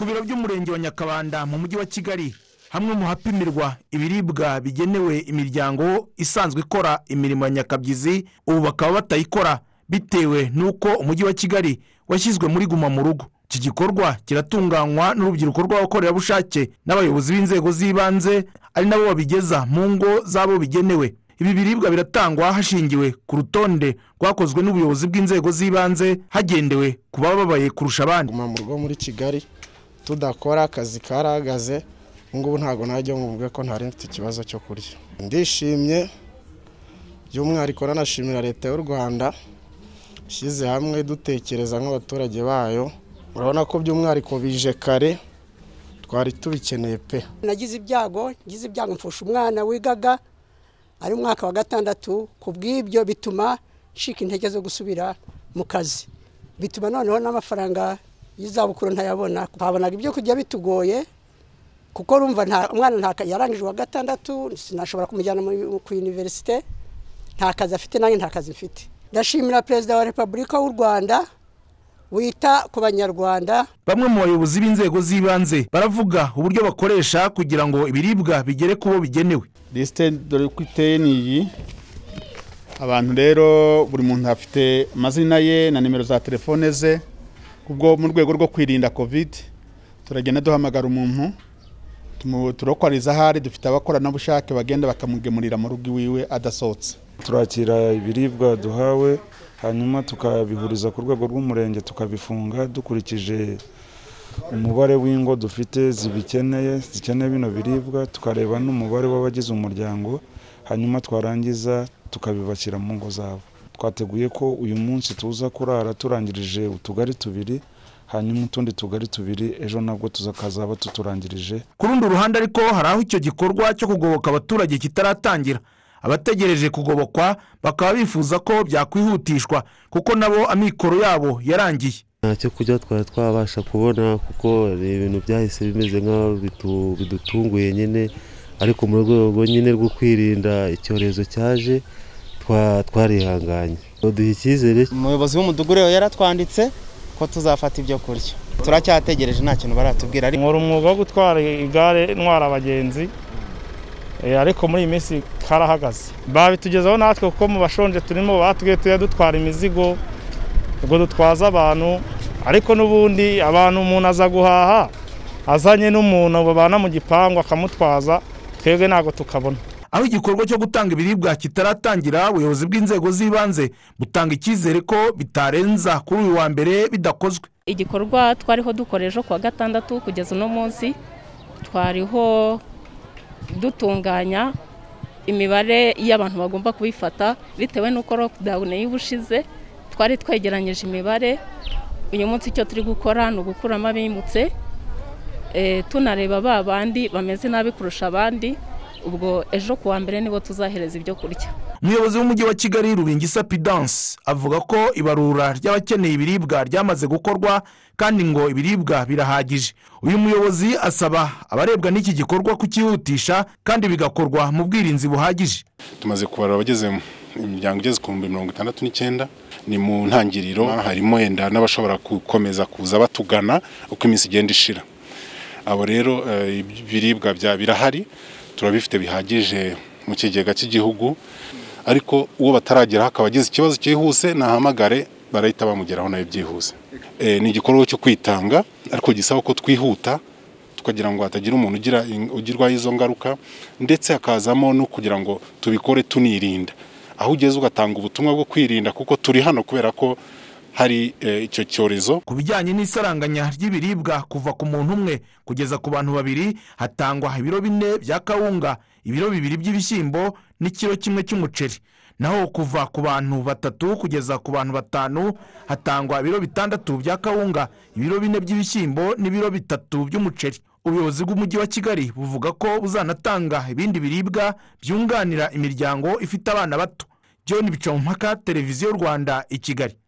ku biro by'umurenge wa nyakabanda mu mujyi wa kigali hamwe mu hapimirwa ibiribwa bigenewe imiryango isanzwe ikora imirimo ya nyakabyizi ubu bakaba batayikora bitewe n'uko umujyi wa kigali washyizwe muri guma mu rugo iki gikorwa kiratunganywa n'urubyiruko rw'abakorerabushake n'abayobozi b'inzego z'ibanze ari nabo babigeza mu ngo z'abo bigenewe ibi biribwa biratangwa hashingiwe ku rutonde rwakozwe n'ubuyobozi bw'inzego z'ibanze hagendewe ku bababaye kurusha abandi mu rugo muri kigali tudakora akazi karahagaze ngubu ntabwo najya mwumve ko ntari mfite ikibazo cyo kurya ndishimye by'umwihariko nanashimira leta y'u rwanda ishyize hamwe dutekereza nk'abaturage bayo urabona ko by'umwihariko bije kare twari tubikeneye pe nagize ibyago ngize ibyago mfusha umwana wigaga ari umwaka wa gatandatu ku bw'ibyo bituma ncika intege zo gusubira mu kazi bituma noneho n'amafaranga y'izabukuru ntayabona habonaga ibyo kujya bitugoye kuko rumva nta umwana yarangije uwa gatandatu sinashobora kumujyana ku iniverisite nta kazi afite nanjye nta kazi mfite ndashimira perezida wa repubulika w'u rwanda wita ku banyarwanda bamwe mu bayobozi b'inzego z'ibanze baravuga uburyo bakoresha kugira ngo ibiribwa bigere ku bo bigenewe lisite dore ko iteye ni iyi abantu rero buri muntu afite amazina ye na nimero za telefone ze ubwo mu rwego rwo kwirinda covid turagenda duhamagara umuntu turokoreza ahari dufite abakoranabushake bagenda bakamugemurira mu rugo iwiwe adasohotse turakira ibiribwa duhawe hanyuma tukabihuriza ku rwego rw'umurenge tukabifunga dukurikije umubare w'ingo dufite zibikeneye zikeneye bino biribwa tukareba n'umubare w'abagize umuryango hanyuma twarangiza tukabibashyira mu ngo zabo twateguye ko uyu munsi tuza kurara turangirije utugari tubiri hanyuma utundi tugari tubiri ejo nabwo tuzakazaba tuturangirije ku rundi ruhande ariko hari aho icyo gikorwa cyo kugoboka abaturage kitaratangira abategereje kugobokwa bakaba bifuza ko byakwihutishwa kuko nabo amikoro yabo yarangiye ntacyo kujya twari twabasha kubona kuko ni ibintu byahise bimeze nk'aho bidutunguye nyine ariko mu rwego nyine rwo kwirinda icyorezo cyaje twarihanganye duha icyizere umuyobozi w’umudugure we yaratwanditse ko tuzafata ibyo kurya turacyategereje nta kintu baratubwira nkora umwuga wo gutwara igare ntwara abagenzi eh, ariko muri iyi minsi karahagaze babitugezaho natwe kuko mu bashonje turimo batubwiye tujya dutwara imizigo ubwo dutwaza abantu ariko n'ubundi abantu umuntu aza guhaha azanye n'umuntu babana mu gipangu akamutwaza twebwe ntabwo tukabona aho igikorwa cyo gutanga ibiribwa kitaratangira ubuyobozi bw'inzego z'ibanze butanga icyizere ko bitarenza kuri uyu wa mbere bidakozwe igikorwa twariho dukora ejo kuwa gatandatu kugeza uno munsi twariho dutunganya imibare y'abantu bagomba kubifata bitewe n'uko lockdown y'ubushize twari twegeranyije imibare uyu munsi icyo turi gukora ni ugukuramo abimutse eh, tunareba ba bandi bameze nabi kurusha abandi ubwo ejo ku mbere nibo tuzahereza ibyo kurya umuyobozi w'umujyi wa kigali rubingisa pidanse avuga ko ibarura ry'abakeneye ibiribwa ryamaze gukorwa kandi ngo ibiribwa birahagije uyu muyobozi asaba abarebwa n'iki gikorwa kukihutisha kandi bigakorwa mu bwirinzi buhagije tumaze kubara abageze mu imiryango igeze ku bihumbi mirongo itandatu n'icyenda ni mu ntangiriro harimo yenda n'abashobora gukomeza kuza batugana uko iminsi igenda ishira abo rero eh, ibiribwa birahari turabifite bihagije mu kigega cy'igihugu ariko uwo batarageraho akaba agize ikibazo cyihuse nahamagare barahita bamugeraho nayo byihuse eh, ni igikorwa cyo kwitanga ariko gisaba ko twihuta tukagira ngo hatagira umuntu ugirwaho izo ngaruka ndetse hakazamo no kugira ngo tubikore tunirinda aho ugeze ugatanga ubutumwa bwo kwirinda kuko turi hano kubera ko hari eh, icyo cyorezo ku bijyanye n'isaranganya ry'ibiribwa kuva ku muntu umwe kugeza ku bantu babiri hatangwa ibiro bine bya kawunga ibiro bibiri by'ibishyimbo n'ikiro kimwe cy'umuceri naho kuva ku bantu batatu kugeza ku bantu batanu hatangwa ibiro bitandatu bya kawunga ibiro bine by'ibishyimbo n'ibiro bitatu by'umuceri ubuyobozi bw'umujyi wa kigali buvuga ko buzanatanga ibindi biribwa byunganira imiryango ifite abana bato john bicamumpaka televiziyo rwanda i kigali